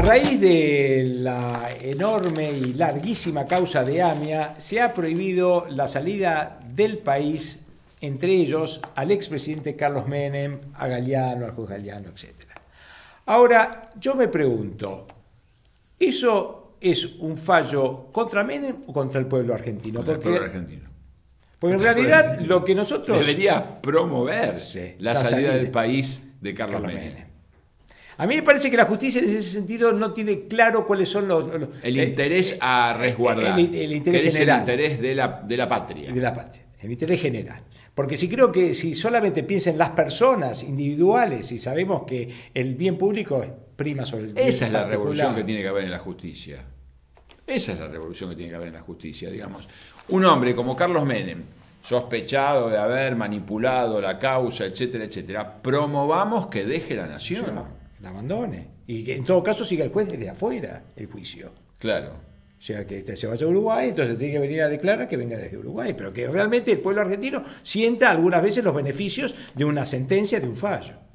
A raíz de la enorme y larguísima causa de AMIA, se ha prohibido la salida del país, entre ellos al expresidente Carlos Menem, a Galeano, a juez Galeano, etc. Ahora, yo me pregunto, ¿eso es un fallo contra Menem o contra el pueblo argentino? Contra Porque, el pueblo argentino. Porque en realidad lo que nosotros... Debería promoverse la, salida, del país de Carlos, Menem. A mí me parece que la justicia en ese sentido no tiene claro cuáles son los... Eh, eh, eh, el interés a resguardar. El, interés es el interés de la, de la patria. De la patria, el interés general. Porque si creo que si solamente piensan las personas individuales y sabemos que el bien público prima sobre el bien Esa es la revolución que tiene que haber en la justicia. Esa es la revolución que tiene que haber en la justicia, digamos. Un hombre como Carlos Menem, sospechado de haber manipulado la causa, etcétera, etcétera, promovamos que deje la nación la abandone. Y que en todo caso siga el juez desde afuera el juicio. Claro. O sea, que este, se vaya a Uruguay, entonces tiene que venir a declarar que venga desde Uruguay, pero que realmente el pueblo argentino sienta algunas veces los beneficios de una sentencia, de un fallo.